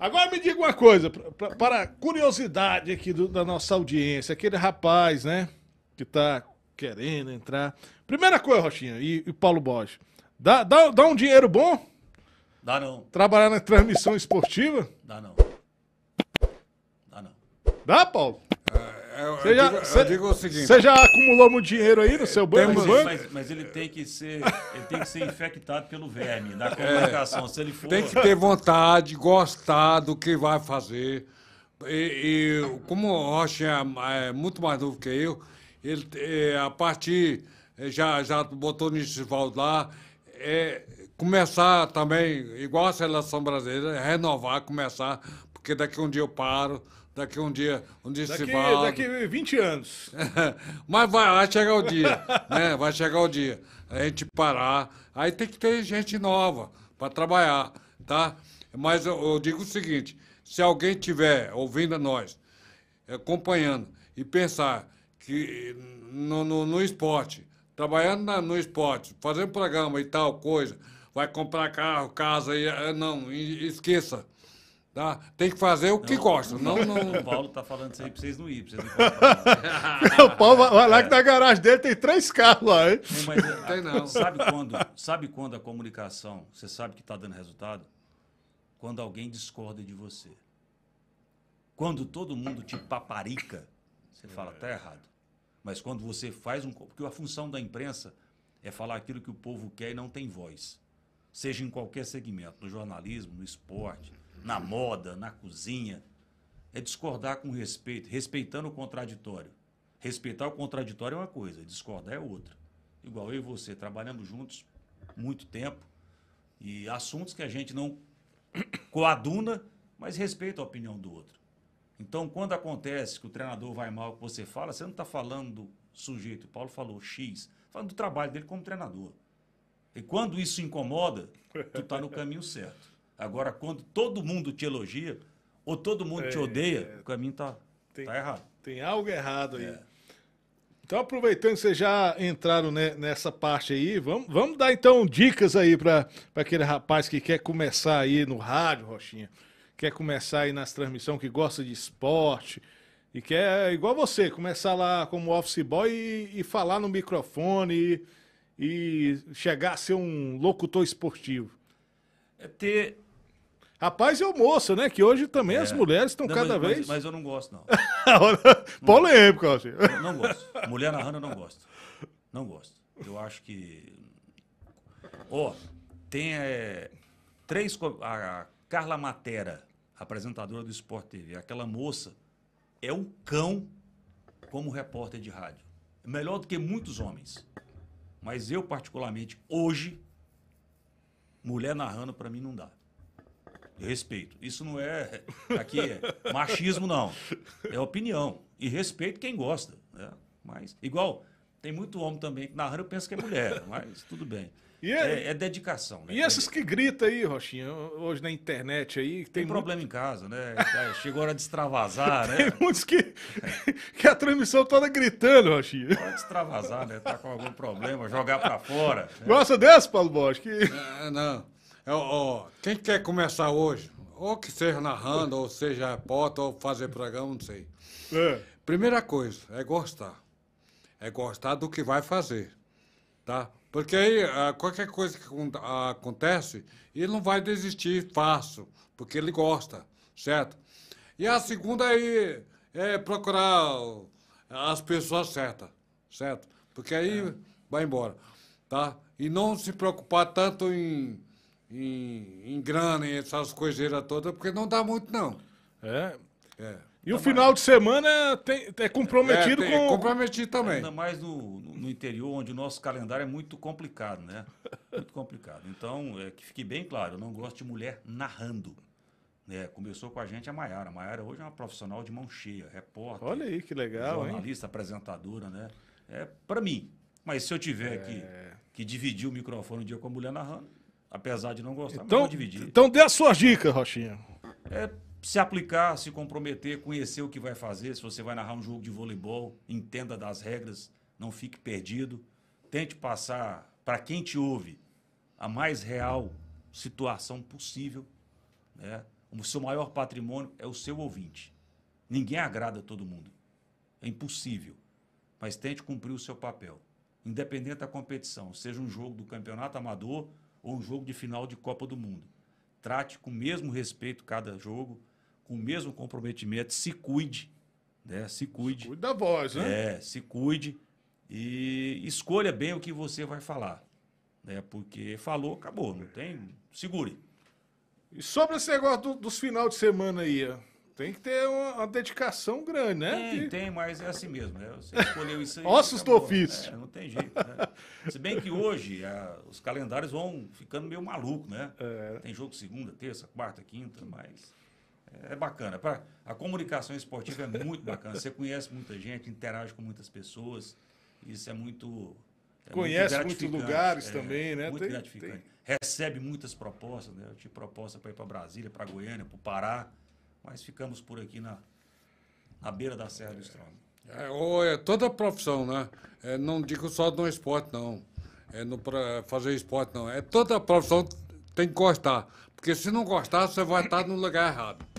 Agora me diga uma coisa, pra, pra, para curiosidade aqui do, da nossa audiência, aquele rapaz, né, que tá querendo entrar. Primeira coisa, Roxinha e, e Paulo Borges, dá, dá, dá um dinheiro bom? Dá não. Trabalhar na transmissão esportiva? Dá não. Dá não. Dá, Paulo? eu, você já, digo, cê, eu digo o seguinte. Você já acumulou muito dinheiro aí no seu banco? Temos, banco? Mas, mas, ele tem que ser, ele tem que ser infectado pelo verme da é. comunicação. É, se ele for... Tem que ter vontade, gostar do que vai fazer. E, e como o Rocha é, é muito mais novo que eu, ele é, a partir já já botou nisso lá é começar também igual a seleção brasileira, renovar, começar porque daqui um dia eu paro daqui um dia, um dia daqui, se fala. Daqui 20 anos. Mas vai, vai chegar o dia, né? Vai chegar o dia. A gente parar. Aí tem que ter gente nova para trabalhar, tá? Mas eu, eu, digo o seguinte, se alguém tiver ouvindo nós, eh, acompanhando e pensar que no, no, no esporte, trabalhando na, no esporte, fazendo programa e tal coisa, vai comprar carro, casa, e, eh, não, esqueça. Tá? Tem que fazer o não, que gosta. Não, não, O Paulo tá falando isso aí pra vocês no IP. Vocês não o Paulo vai, vai lá que na garagem dele tem três carros lá, hein? Não, mas, tem não. Sabe quando, sabe quando a comunicação, você sabe que tá dando resultado? Quando alguém discorda de você. Quando todo mundo te paparica, você é. fala, tá errado. Mas quando você faz um. Porque a função da imprensa é falar aquilo que o povo quer e não tem voz seja em qualquer segmento, no jornalismo, no esporte, na moda, na cozinha, é discordar com respeito, respeitando o contraditório. Respeitar o contraditório é uma coisa, discordar é outra. Igual eu e você, trabalhando juntos muito tempo, e assuntos que a gente não coaduna, mas respeita a opinião do outro. Então, quando acontece que o treinador vai mal, que você fala, você não está falando do sujeito, o Paulo falou X, falando do trabalho dele como treinador. E quando isso incomoda, tu está no caminho certo. Agora, quando todo mundo te elogia ou todo mundo é, te odeia, é. o caminho está tá errado. Tem algo errado aí. É. Então, aproveitando que vocês já entraram né, nessa parte aí, vamos, vamos dar então dicas aí para aquele rapaz que quer começar aí no rádio, Roxinha, quer começar aí nas transmissões, que gosta de esporte e quer, igual você, começar lá como office boy e, e falar no microfone. E, e chegar a ser um locutor esportivo? É ter. Rapaz e é moça moço, né? Que hoje também é. as mulheres estão cada mas, vez. Mas, mas, eu não gosto, não. Polêmico, eu acho. Não, gosto. Mulher narrando eu não gosto. Não gosto. Eu acho que. Ó, oh, tem é, três. A, a Carla Matera, apresentadora do Sport TV, aquela moça é o cão como repórter de rádio. Melhor do que muitos homens. Mas eu, particularmente, hoje, mulher narrando para mim não dá. Eu respeito. Isso não é. Aqui é machismo, não. É opinião. E respeito quem gosta. Né? Mas, igual, tem muito homem também que narrando penso que é mulher, mas tudo bem. E é, é, dedicação, né? E esses que gritam aí, Roxinha, hoje na internet aí. Tem, tem problema em casa, né? Chegou a hora de extravasar, tem né? Tem muitos que, que a transmissão toda gritando, Roxinha. Pode extravasar, né? Tá com algum problema, jogar pra fora. Né? Gosta dessa, Paulo Bosch? Que... É, não. É, ó, quem quer começar hoje, ou que seja narrando, ou seja repórter, ou fazer programa, não sei. É. Primeira coisa é gostar é gostar do que vai fazer, tá? Porque aí ah, qualquer coisa que acontece, ele não vai desistir fácil, porque ele gosta, certo? E a segunda aí é procurar as pessoas certas, certo? Porque aí é. vai embora, tá? E não se preocupar tanto em, em, em grana e essas coisinhas todas, porque não dá muito, não. É? É. E o final de semana tem, é comprometido é, tem, com. Comprometido também. Ainda mais no, no, interior, onde o nosso calendário é muito complicado, né? Muito complicado. Então, é, que fique bem claro, eu não gosto de mulher narrando. Né? Começou com a gente a Maiara. A Maiara hoje é uma profissional de mão cheia, repórter. Olha aí que legal. Jornalista, hein? apresentadora, né? É para mim. Mas se eu tiver é... que, que dividir o microfone um dia com a mulher narrando, apesar de não gostar, então, mas vou dividir. Então dê as suas dicas, Rochinha. É se aplicar, se comprometer, conhecer o que vai fazer. Se você vai narrar um jogo de voleibol, entenda das regras, não fique perdido. Tente passar para quem te ouve a mais real situação possível. Né? O seu maior patrimônio é o seu ouvinte. Ninguém agrada todo mundo. É impossível. Mas tente cumprir o seu papel. Independente da competição, seja um jogo do campeonato amador ou um jogo de final de Copa do Mundo. Trate com o mesmo respeito cada jogo com o mesmo comprometimento, se cuide, né? Se cuide. Se cuide da voz, né? É, se cuide e escolha bem o que você vai falar, né? Porque falou, acabou, não tem, segure. E sobre esse negócio do, dos final de semana aí, tem que ter uma, uma dedicação grande, né? Tem, tem, mas é assim mesmo, né? Você escolheu isso aí. Ossos do né? ofício. É, não tem jeito, né? Se bem que hoje a, os calendários vão ficando meio maluco, né? É. Tem jogo segunda, terça, quarta, quinta, mas é bacana. Pra, a comunicação esportiva é muito bacana. Você conhece muita gente, interage com muitas pessoas. Isso é muito. É conhece muitos lugares é, também, né? Muito tem, gratificante. Tem. Recebe muitas propostas, né? Eu tive proposta para ir para Brasília, para Goiânia, para o Pará, mas ficamos por aqui na, na beira da Serra é. do Estrondo. É, é toda a profissão, né? É, não digo só no esporte, não. É no pra fazer esporte, não. É toda a profissão tem que gostar. Porque se não gostar, você vai estar no lugar errado.